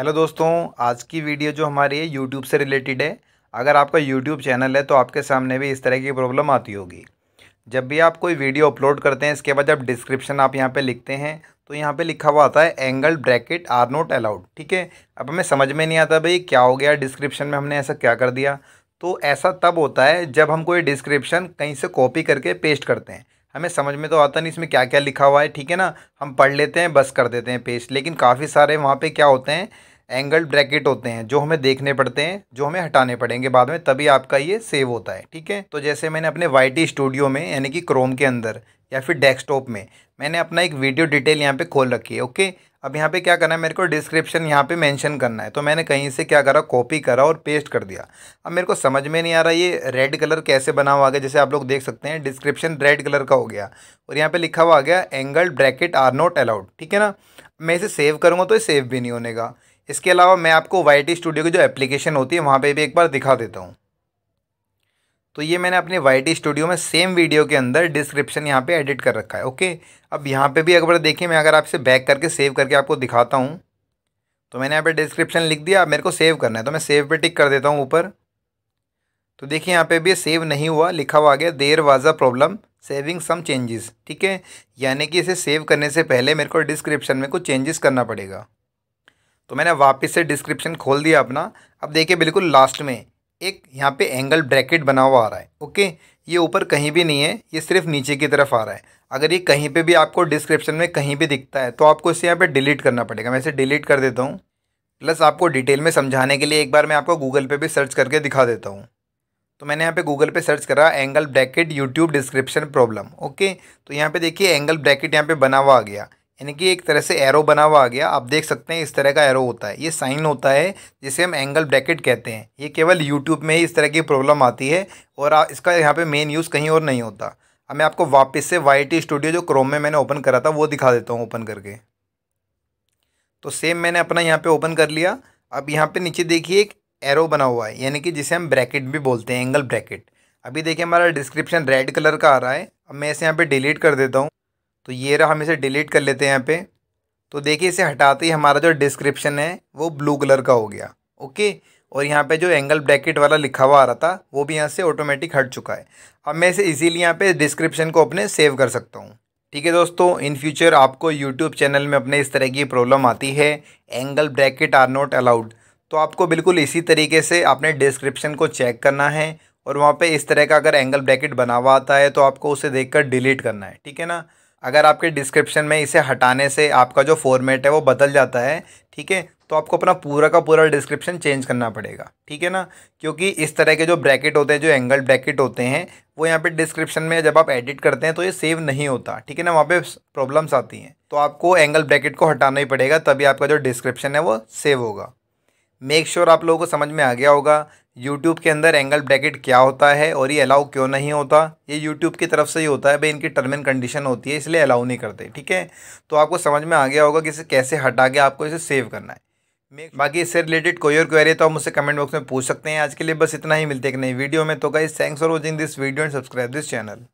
hello दोस्तों आज की वीडियो जो हमारी है यूट्यूब से रिलेटेड है अगर आपका यूट्यूब चैनल है तो आपके सामने भी इस तरह की प्रॉब्लम आती होगी जब भी आप कोई वीडियो अपलोड करते हैं इसके बाद जब डिस्क्रिप्शन आप यहाँ पे लिखते हैं तो यहाँ पे लिखा हुआ आता है angle bracket are not allowed ठीक है अब हमें समझ में नहीं आता भाई क्या हो गया डिस्क्रिप्शन में हमने ऐसा क्या कर दिया तो ऐसा तब होता है जब हम कोई डिस्क्रिप्शन कहीं से कॉपी करके पेस्ट करते हैं हमें समझ में तो आता नहीं इसमें क्या क्या लिखा हुआ है ठीक है ना हम पढ़ लेते हैं बस कर देते हैं पेज लेकिन काफ़ी सारे वहाँ पे क्या होते हैं एंगल ब्रैकेट होते हैं जो हमें देखने पड़ते हैं जो हमें हटाने पड़ेंगे बाद में तभी आपका ये सेव होता है ठीक है तो जैसे मैंने अपने वाई स्टूडियो में यानी कि क्रोम के अंदर या फिर डेस्कटॉप में मैंने अपना एक वीडियो डिटेल यहाँ पर खोल रखी है ओके अब यहाँ पे क्या करना है मेरे को डिस्क्रिप्शन यहाँ पे मेंशन करना है तो मैंने कहीं से क्या करा कॉपी करा और पेस्ट कर दिया अब मेरे को समझ में नहीं आ रहा ये रेड कलर कैसे बना हुआ गया जैसे आप लोग देख सकते हैं डिस्क्रिप्शन रेड कलर का हो गया और यहाँ पे लिखा हुआ आ गया angle bracket are not allowed ठीक है ना मैं इसे सेव करूँगा तो ये सेव भी नहीं होने का इसके अलावा मैं आपको वाई स्टूडियो की जो एप्लीकेशन होती है वहाँ पर भी एक बार दिखा देता हूँ तो ये मैंने अपने वाई स्टूडियो में सेम वीडियो के अंदर डिस्क्रिप्शन यहाँ पे एडिट कर रखा है ओके अब यहाँ पे भी अगर देखिए मैं अगर आपसे बैक करके सेव करके आपको दिखाता हूँ तो मैंने यहाँ पे डिस्क्रिप्शन लिख दिया अब मेरे को सेव करना है तो मैं सेव पे टिक कर देता हूँ ऊपर तो देखिए यहाँ पे भी सेव नहीं हुआ लिखा हुआ गया there was a problem saving some changes ठीक है यानी कि इसे सेव करने से पहले मेरे को डिस्क्रिप्शन में कुछ चेंजेस करना पड़ेगा तो मैंने वापस से डिस्क्रिप्शन खोल दिया अपना अब देखिए बिल्कुल लास्ट में एक यहाँ पे एंगल ब्रैकेट बना हुआ आ रहा है ओके ये ऊपर कहीं भी नहीं है ये सिर्फ नीचे की तरफ आ रहा है अगर ये कहीं पे भी आपको डिस्क्रिप्शन में कहीं भी दिखता है तो आपको इसे यहाँ पे डिलीट करना पड़ेगा मैं इसे डिलीट कर देता हूँ प्लस आपको डिटेल में समझाने के लिए एक बार मैं आपको गूगल पे भी सर्च करके दिखा देता हूँ तो मैंने यहाँ पे गूगल पे सर्च करा angle bracket YouTube description problem okay तो यहाँ पे देखिए एंगल ब्रैकेट यहाँ पे बना हुआ आ गया यानी कि एक तरह से एरो बना हुआ आ गया आप देख सकते हैं इस तरह का एरो होता है ये साइन होता है जिसे हम एंगल ब्रैकेट कहते हैं ये केवल यूट्यूब में ही इस तरह की प्रॉब्लम आती है और इसका यहाँ पर मेन यूज़ कहीं और नहीं होता अब मैं आपको वापस से वाई स्टूडियो जो क्रोम में मैंने ओपन करा था वो दिखा देता हूँ ओपन करके तो सेम मैंने अपना यहाँ पर ओपन कर लिया अब यहाँ पर नीचे देखिए एक एरो बना हुआ है यानी कि जिसे हम ब्रैकेट भी बोलते हैं एंगल ब्रैकेट अभी देखिए हमारा डिस्क्रिप्शन रेड कलर का आ रहा है अब मैं इसे यहाँ पे डिलीट कर देता हूँ तो ये रहा हम इसे डिलीट कर लेते हैं यहाँ पे तो देखिए इसे हटाते ही हमारा जो डिस्क्रिप्शन है वो ब्लू कलर का हो गया ओके और यहाँ पे जो एंगल ब्रैकेट वाला लिखा हुआ आ रहा था वो भी यहाँ से ऑटोमेटिक हट चुका है अब मैं इसे इजीली यहाँ पे डिस्क्रिप्शन को अपने सेव कर सकता हूँ ठीक है दोस्तों इन फ्यूचर आपको यूट्यूब चैनल में अपने इस तरह की प्रॉब्लम आती है angle bracket are not allowed तो आपको बिल्कुल इसी तरीके से अपने डिस्क्रिप्शन को चेक करना है और वहाँ पर इस तरह का अगर एंगल ब्रैकेट बना हुआ आता है तो आपको उसे देख डिलीट करना है ठीक है ना अगर आपके डिस्क्रिप्शन में इसे हटाने से आपका जो फॉर्मेट है वो बदल जाता है ठीक है तो आपको अपना पूरा का पूरा डिस्क्रिप्शन चेंज करना पड़ेगा ठीक है ना क्योंकि इस तरह के जो ब्रैकेट होते हैं जो एंगल ब्रैकेट होते हैं वो यहाँ पे डिस्क्रिप्शन में जब आप एडिट करते हैं तो ये सेव नहीं होता ठीक है ना वहाँ पे प्रॉब्लम्स आती हैं तो आपको एंगल ब्रैकेट को हटाना ही पड़ेगा तभी आपका जो डिस्क्रिप्शन है वो सेव होगा मेक श्योर sure आप लोगों को समझ में आ गया होगा यूट्यूब के अंदर एंगल ब्रैकेट क्या होता है और ये अलाउ क्यों नहीं होता ये यूट्यूब की तरफ से ही होता है भाई इनकी टर्म एंड कंडीशन होती है इसलिए अलाउ नहीं करते ठीक है तो आपको समझ में आ गया होगा कि इसे कैसे हटा के आपको इसे सेव करना है मेक बाकी इससे रिलेटेड कोई और क्वेरी तो आप मुझसे कमेंट बॉक्स में पूछ सकते हैं आज के लिए बस इतना ही मिलते हैं एक नई वीडियो में तो guys thanks for watching this video and subscribe this channel